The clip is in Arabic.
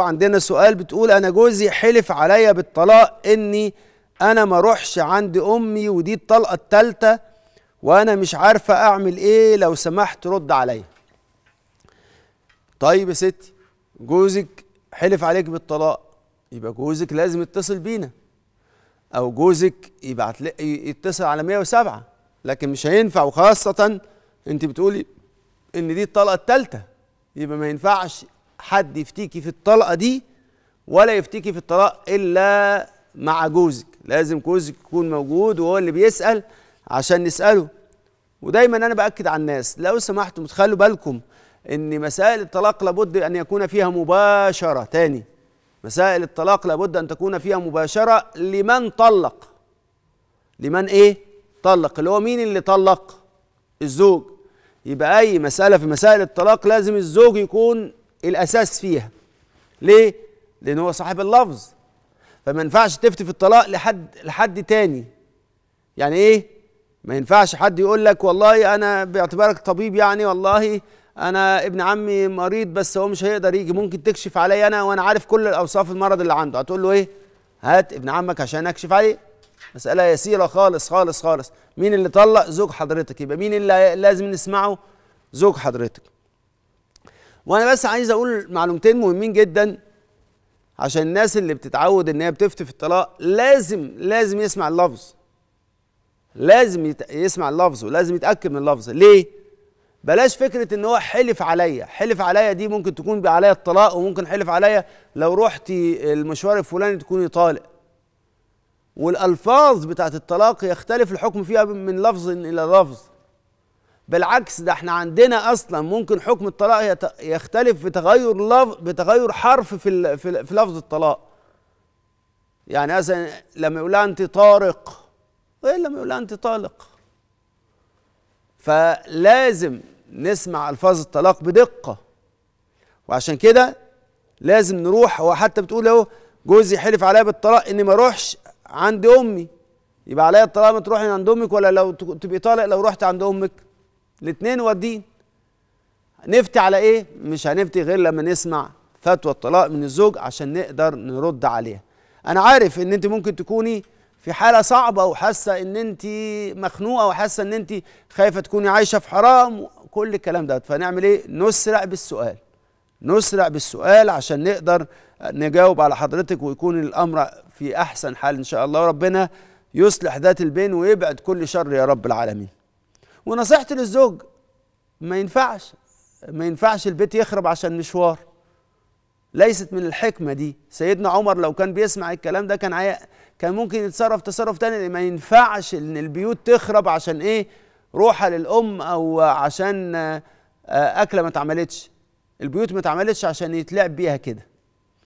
عندنا سؤال بتقول انا جوزي حلف عليا بالطلاق اني انا ما اروحش عند امي ودي الطلقه الثالثه وانا مش عارفه اعمل ايه لو سمحت رد عليا طيب يا ستي جوزك حلف عليك بالطلاق يبقى جوزك لازم يتصل بينا او جوزك يبعت يتصل على 107 لكن مش هينفع وخاصه انت بتقولي ان دي الطلقه الثالثه يبقى ما ينفعش حد يفتيكي في الطلقه دي ولا يفتيكي في الطلاق الا مع جوزك لازم جوزك يكون موجود وهو اللي بيسال عشان نساله ودايما انا باكد على الناس لو سمحتم تخلوا بالكم ان مسائل الطلاق لابد ان يكون فيها مباشره تاني مسائل الطلاق لابد ان تكون فيها مباشره لمن طلق لمن ايه طلق اللي هو مين اللي طلق الزوج يبقى اي مساله في مسائل الطلاق لازم الزوج يكون الأساس فيها ليه؟ لأن هو صاحب اللفظ فما ينفعش تفتي في الطلاق لحد لحد تاني يعني إيه؟ ما ينفعش حد يقول لك والله أنا باعتبارك طبيب يعني والله أنا ابن عمي مريض بس هو مش هيقدر يجي ممكن تكشف عليا أنا وأنا عارف كل الأوصاف المرض اللي عنده هتقول له إيه؟ هات ابن عمك عشان أكشف عليه مسألة يسيرة خالص خالص خالص مين اللي طلق زوج حضرتك يبقى مين اللي لازم نسمعه زوج حضرتك وانا بس عايز اقول معلومتين مهمين جدا عشان الناس اللي بتتعود ان هي بتفتي في الطلاق لازم لازم يسمع اللفظ لازم يت... يسمع اللفظ ولازم يتاكد من اللفظ ليه بلاش فكره ان هو حلف عليا حلف عليا دي ممكن تكون عليا الطلاق وممكن حلف عليا لو رحت المشوار الفلاني تكوني طالق والالفاظ بتاعت الطلاق يختلف الحكم فيها من لفظ الى لفظ بالعكس ده احنا عندنا اصلا ممكن حكم الطلاق يختلف بتغير لفظ بتغير حرف في في لفظ الطلاق يعني مثلا لما يقول انت طارق غير إيه لما يقول انت طالق فلازم نسمع الفاظ الطلاق بدقه وعشان كده لازم نروح هو حتى بتقول اهو جوزي حلف عليا بالطلاق اني ما اروحش عند امي يبقى عليا الطلاق ما تروحي عند امك ولا لو تبقي طالق لو رحت عند امك الاثنين وادين نفتي على ايه مش هنفتي غير لما نسمع فتوى الطلاق من الزوج عشان نقدر نرد عليها انا عارف ان انت ممكن تكوني في حاله صعبه وحاسه ان انت مخنوقه وحاسه ان انت خايفه تكوني عايشه في حرام وكل الكلام ده فنعمل ايه نسرع بالسؤال نسرع بالسؤال عشان نقدر نجاوب على حضرتك ويكون الامر في احسن حال ان شاء الله ربنا يصلح ذات البين ويبعد كل شر يا رب العالمين ونصيحتي للزوج ما ينفعش ما ينفعش البيت يخرب عشان مشوار ليست من الحكمه دي سيدنا عمر لو كان بيسمع الكلام ده كان عي... كان ممكن يتصرف تصرف تاني ما ينفعش ان البيوت تخرب عشان ايه روحه للام او عشان آه، اكله ما اتعملتش البيوت ما اتعملتش عشان يتلعب بيها كده